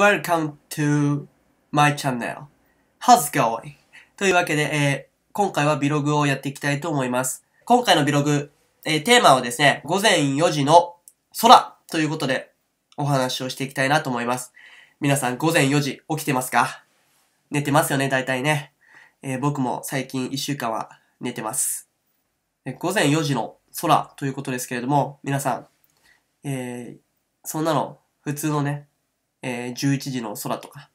Welcome to my channel. How's going? というわけで、えー、今回はビログをやっていきたいと思います。今回のビログ、えー、テーマはですね、午前4時の空ということでお話をしていきたいなと思います。皆さん午前4時起きてますか寝てますよね、大体ね。えー、僕も最近1週間は寝てます。午前4時の空ということですけれども、皆さん、えー、そんなの普通のね、えー、11時の空とか、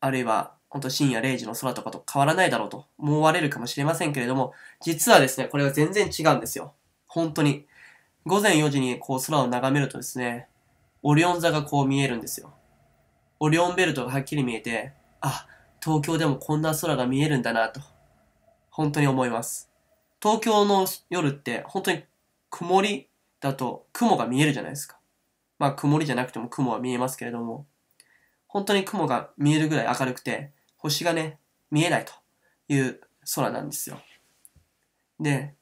あるいは、本当深夜0時の空とかと変わらないだろうと思われるかもしれませんけれども、実はですね、これは全然違うんですよ。本当に。午前4時にこう空を眺めるとですね、オリオン座がこう見えるんですよ。オリオンベルトがはっきり見えて、あ、東京でもこんな空が見えるんだなと、本当に思います。東京の夜って本当に曇りだと雲が見えるじゃないですか。まあ曇りじゃなくても雲は見えますけれども、本当に雲が見えるぐらい明るくて、星がね、見えないという空なんですよ。で、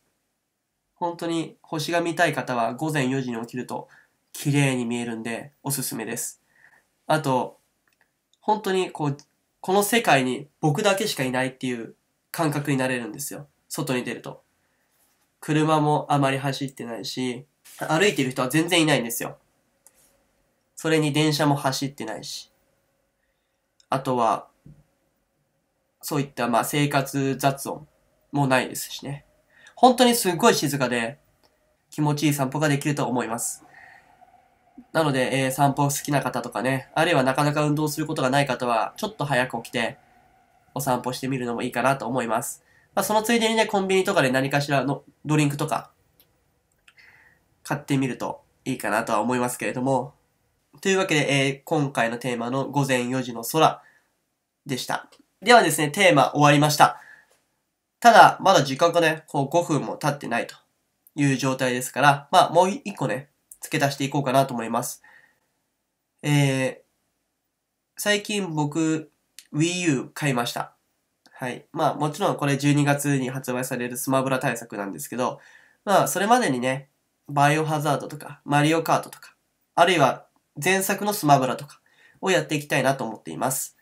本当に星が見たい方は午前4時に起きると綺麗に見えるんでおすすめです。あと、本当にこう、この世界に僕だけしかいないっていう感覚になれるんですよ。外に出ると。車もあまり走ってないし、歩いてる人は全然いないんですよ。それに電車も走ってないし。あとは、そういったまあ生活雑音もないですしね。本当にすごい静かで、気持ちいい散歩ができると思います。なので、えー、散歩好きな方とかね、あるいはなかなか運動することがない方は、ちょっと早く起きて、お散歩してみるのもいいかなと思います。まあ、そのついでにね、コンビニとかで何かしらのドリンクとか、買ってみるといいかなとは思いますけれども、というわけで、えー、今回のテーマの午前4時の空でした。ではですね、テーマ終わりました。ただ、まだ時間がね、こう5分も経ってないという状態ですから、まあもう1個ね、付け足していこうかなと思います。えー、最近僕、Wii U 買いました。はい。まあもちろんこれ12月に発売されるスマブラ対策なんですけど、まあそれまでにね、バイオハザードとか、マリオカートとか、あるいは前作のスマブラとかをやっていきたいなと思っています。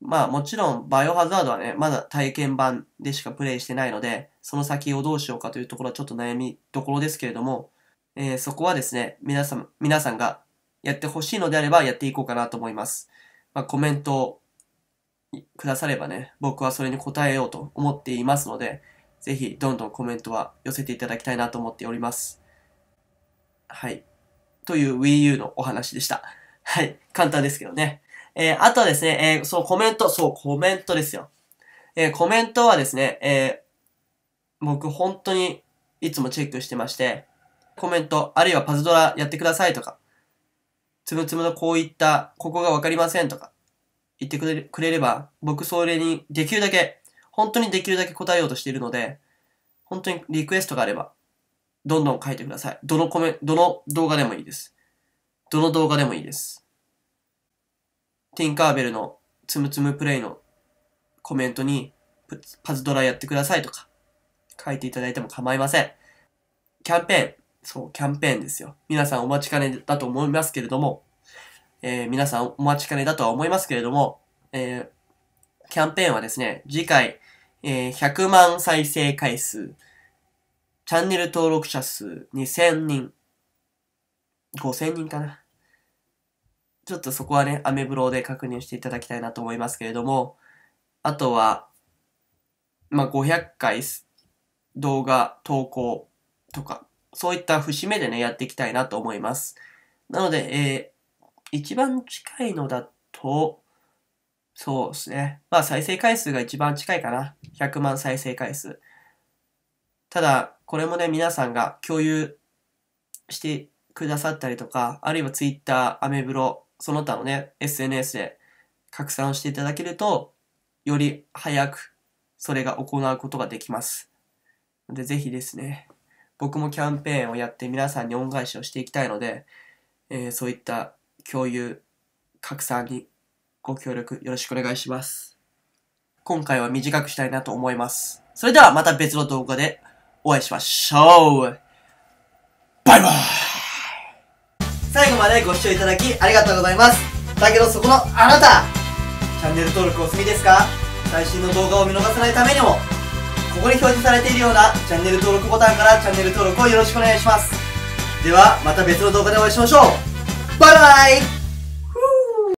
まあもちろんバイオハザードはね、まだ体験版でしかプレイしてないので、その先をどうしようかというところはちょっと悩みどころですけれども、えー、そこはですね、皆さん、皆さんがやってほしいのであればやっていこうかなと思います。まあコメントをくださればね、僕はそれに答えようと思っていますので、ぜひどんどんコメントは寄せていただきたいなと思っております。はい。という Wii U のお話でした。はい。簡単ですけどね。えー、あとはですね、えー、そう、コメント、そう、コメントですよ。えー、コメントはですね、えー、僕本当にいつもチェックしてまして、コメント、あるいはパズドラやってくださいとか、つむつむのこういった、ここがわかりませんとか、言ってくれくれれば、僕それにできるだけ、本当にできるだけ答えようとしているので、本当にリクエストがあれば、どんどん書いてください。どのコメ、どの動画でもいいです。どの動画でもいいです。ティンカーベルのつむつむプレイのコメントにパズドラやってくださいとか書いていただいても構いません。キャンペーン。そう、キャンペーンですよ。皆さんお待ちかねだと思いますけれども、えー、皆さんお待ちかねだとは思いますけれども、えー、キャンペーンはですね、次回、えー、100万再生回数チャンネル登録者数2000人。5000人かな。ちょっとそこはね、アメブロで確認していただきたいなと思いますけれども、あとは、まあ、500回動画投稿とか、そういった節目でね、やっていきたいなと思います。なので、えー、一番近いのだと、そうですね。まあ、再生回数が一番近いかな。100万再生回数。ただ、これもね、皆さんが共有してくださったりとか、あるいは Twitter、アメブロ、その他のね、SNS で拡散をしていただけると、より早くそれが行うことができます。で、ぜひですね、僕もキャンペーンをやって皆さんに恩返しをしていきたいので、えー、そういった共有、拡散にご協力よろしくお願いします。今回は短くしたいなと思います。それではまた別の動画でお会いしましょうバイバイ最後までご視聴いただきありがとうございますだけどそこのあなたチャンネル登録お済みですか最新の動画を見逃さないためにもここに表示されているようなチャンネル登録ボタンからチャンネル登録をよろしくお願いしますではまた別の動画でお会いしましょうバイバイ